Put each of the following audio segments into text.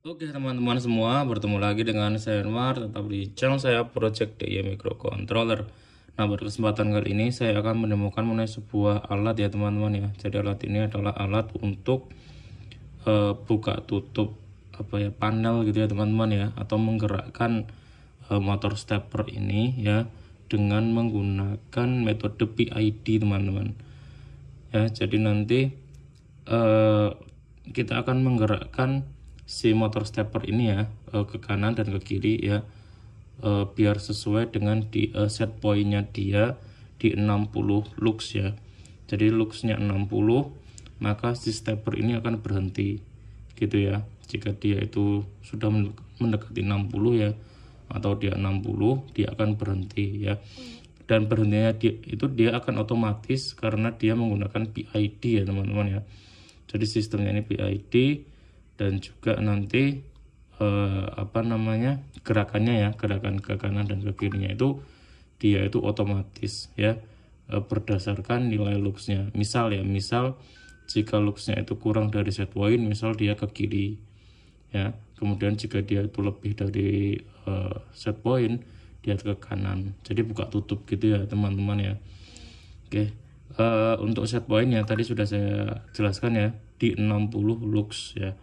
Oke teman-teman semua, bertemu lagi dengan saya Anwar, tetap di channel saya Project DIY Microcontroller. Nah, pada kesempatan kali ini saya akan menemukan mengenai sebuah alat ya teman-teman ya. Jadi alat ini adalah alat untuk uh, buka tutup apa ya panel gitu ya teman-teman ya, atau menggerakkan uh, motor stepper ini ya dengan menggunakan metode PID teman-teman. Ya, jadi nanti uh, kita akan menggerakkan si motor stepper ini ya eh, ke kanan dan ke kiri ya eh, biar sesuai dengan di eh, set pointnya dia di 60 lux ya jadi luxnya 60 maka si stepper ini akan berhenti gitu ya jika dia itu sudah mendekati 60 ya atau dia 60 dia akan berhenti ya dan berhentinya dia, itu dia akan otomatis karena dia menggunakan PID ya teman-teman ya jadi sistemnya ini PID dan juga nanti eh, apa namanya gerakannya ya gerakan ke kanan dan ke kirinya itu dia itu otomatis ya eh, berdasarkan nilai luxnya misal ya misal jika luxnya itu kurang dari set point misal dia ke kiri ya kemudian jika dia itu lebih dari eh, set point dia ke kanan jadi buka tutup gitu ya teman-teman ya oke uh, untuk set point ya tadi sudah saya jelaskan ya di 60 lux ya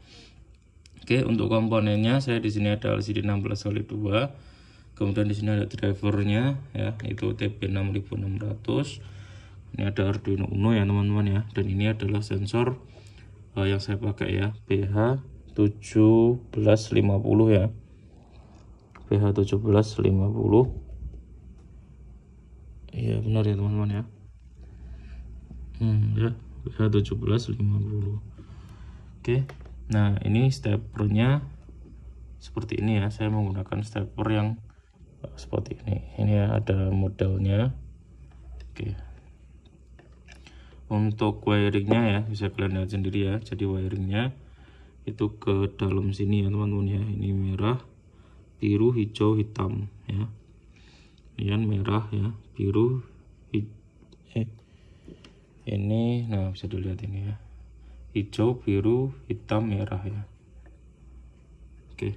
Oke, untuk komponennya saya di sini ada LCD 16 solid 2. Kemudian di sini ada drivernya ya, itu TB6600. Ini ada Arduino Uno ya, teman-teman ya. Dan ini adalah sensor uh, yang saya pakai ya, PH1750 ya. PH1750. Iya, benar ya, teman-teman ya. Hmm, ya, PH1750. Oke nah ini steppernya seperti ini ya saya menggunakan stepper yang eh, seperti ini ini ya ada modelnya oke untuk wiringnya ya bisa kalian lihat sendiri ya jadi wiringnya itu ke dalam sini ya teman-teman ya ini merah biru hijau hitam ya ini merah ya biru hijau. Eh, ini nah bisa dilihat ini ya hijau biru hitam merah ya oke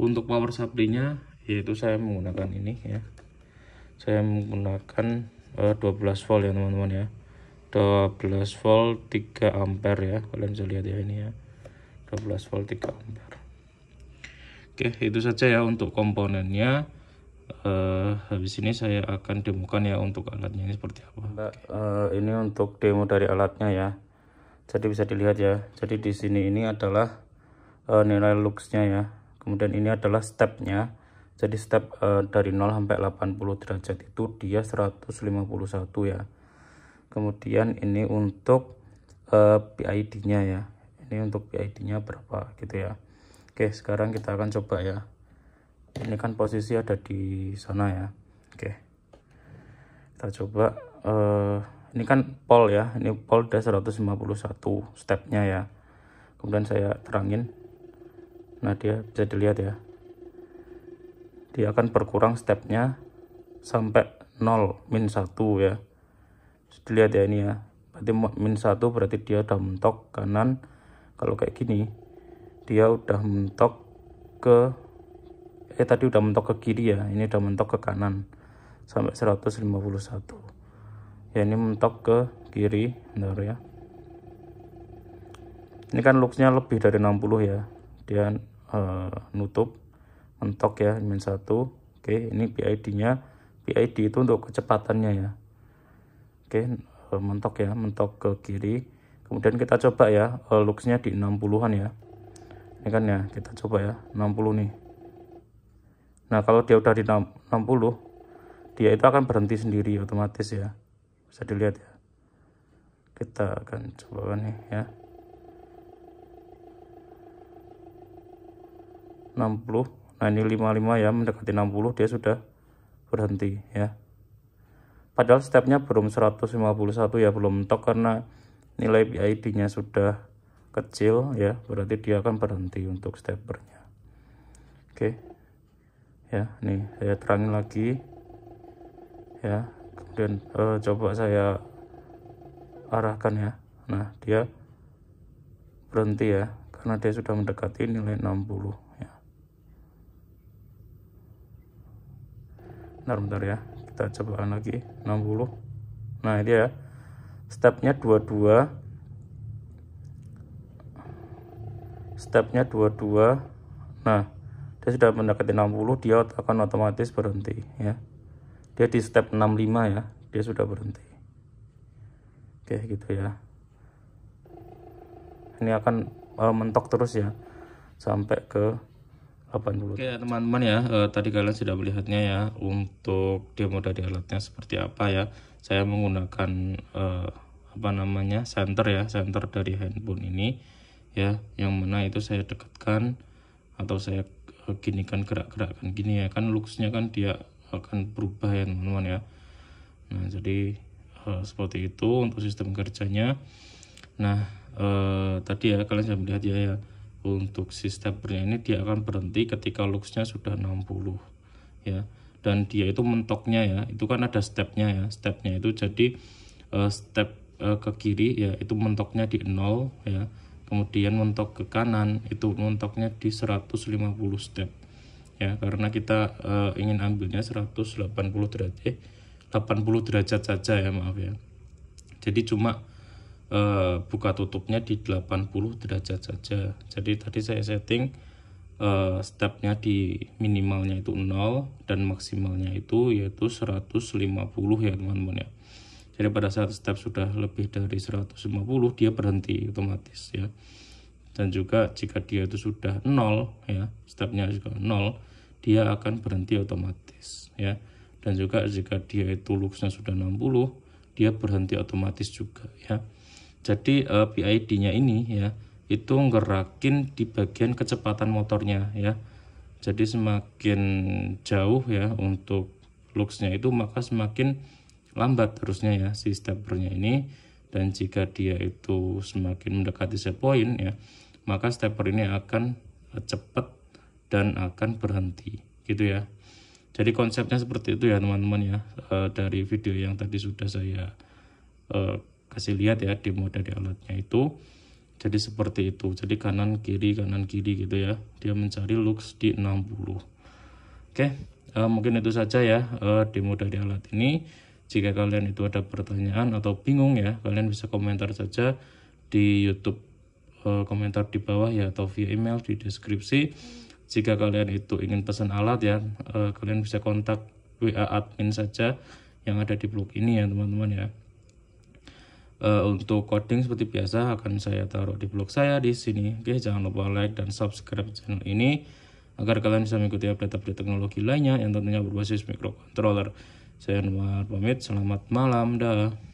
untuk power supply-nya yaitu saya menggunakan ini ya saya menggunakan uh, eh, 12 volt ya teman-teman ya 12 volt 3 ampere ya kalian bisa lihat ya ini ya 12 volt 3 ampere oke itu saja ya untuk komponennya uh, habis ini saya akan demokan ya untuk alatnya ini seperti apa Mbak, uh, ini untuk demo dari alatnya ya jadi bisa dilihat ya jadi di sini ini adalah uh, nilai luxnya ya kemudian ini adalah stepnya jadi step uh, dari 0 sampai 80 derajat itu dia 151 ya kemudian ini untuk uh, eh, PID nya ya ini untuk PID nya berapa gitu ya Oke sekarang kita akan coba ya ini kan posisi ada di sana ya Oke kita coba uh, ini kan pol ya ini pol udah 151 stepnya ya kemudian saya terangin nah dia bisa dilihat ya dia akan berkurang stepnya sampai 0 min 1 ya bisa dilihat ya ini ya berarti min 1 berarti dia udah mentok kanan kalau kayak gini dia udah mentok ke eh tadi udah mentok ke kiri ya ini udah mentok ke kanan sampai 151 ya ini mentok ke kiri bentar ya ini kan looksnya lebih dari 60 ya dia uh, nutup mentok ya min 1 oke ini PID nya PID itu untuk kecepatannya ya oke uh, mentok ya mentok ke kiri kemudian kita coba ya uh, looksnya di 60an ya ini kan ya kita coba ya 60 nih nah kalau dia udah di 60 dia itu akan berhenti sendiri otomatis ya bisa dilihat ya kita akan coba nih ya 60 nah ini 55 ya mendekati 60 dia sudah berhenti ya padahal stepnya belum 151 ya belum mentok karena nilai BID nya sudah kecil ya berarti dia akan berhenti untuk steppernya oke ya nih saya terangin lagi ya dan uh, coba saya arahkan ya nah dia berhenti ya karena dia sudah mendekati nilai 60 ya bentar bentar ya kita cobaan lagi 60 nah ini ya stepnya 22 stepnya 22 nah dia sudah mendekati 60 dia akan otomatis berhenti ya dia di step 65 ya dia sudah berhenti oke gitu ya ini akan uh, mentok terus ya sampai ke 80 oke teman-teman ya uh, tadi kalian sudah melihatnya ya untuk demo dari alatnya seperti apa ya saya menggunakan uh, apa namanya center ya center dari handphone ini ya yang mana itu saya dekatkan atau saya gini gerak-gerakan gini ya kan looksnya kan dia akan berubah ya teman-teman ya nah jadi uh, seperti itu untuk sistem kerjanya nah uh, tadi ya kalian bisa melihat ya, ya untuk sistem ini dia akan berhenti ketika luxnya sudah 60 ya dan dia itu mentoknya ya itu kan ada stepnya ya stepnya itu jadi uh, step uh, ke kiri ya itu mentoknya di 0 ya kemudian mentok ke kanan itu mentoknya di 150 step ya karena kita uh, ingin ambilnya 180 derajat eh 80 derajat saja ya maaf ya jadi cuma uh, buka tutupnya di 80 derajat saja jadi tadi saya setting uh, stepnya di minimalnya itu 0 dan maksimalnya itu yaitu 150 ya teman-teman ya jadi pada saat step sudah lebih dari 150 dia berhenti otomatis ya dan juga jika dia itu sudah nol ya stepnya juga nol dia akan berhenti otomatis ya dan juga jika dia itu luxnya sudah 60 dia berhenti otomatis juga ya jadi uh, eh, PID-nya ini ya itu ngerakin di bagian kecepatan motornya ya jadi semakin jauh ya untuk luxnya itu maka semakin lambat harusnya ya si steppernya ini dan jika dia itu semakin mendekati set point ya maka stepper ini akan eh, cepat dan akan berhenti gitu ya jadi konsepnya seperti itu ya teman-teman ya e, dari video yang tadi sudah saya e, kasih lihat ya di demo di alatnya itu jadi seperti itu jadi kanan kiri kanan kiri gitu ya dia mencari lux di 60 oke e, mungkin itu saja ya e, demo di alat ini jika kalian itu ada pertanyaan atau bingung ya kalian bisa komentar saja di YouTube komentar di bawah ya atau via email di deskripsi jika kalian itu ingin pesan alat ya eh, kalian bisa kontak WA admin saja yang ada di blog ini ya teman-teman ya eh, untuk coding seperti biasa akan saya taruh di blog saya di sini oke jangan lupa like dan subscribe channel ini agar kalian bisa mengikuti update-update teknologi lainnya yang tentunya berbasis microcontroller saya Anwar pamit selamat malam dah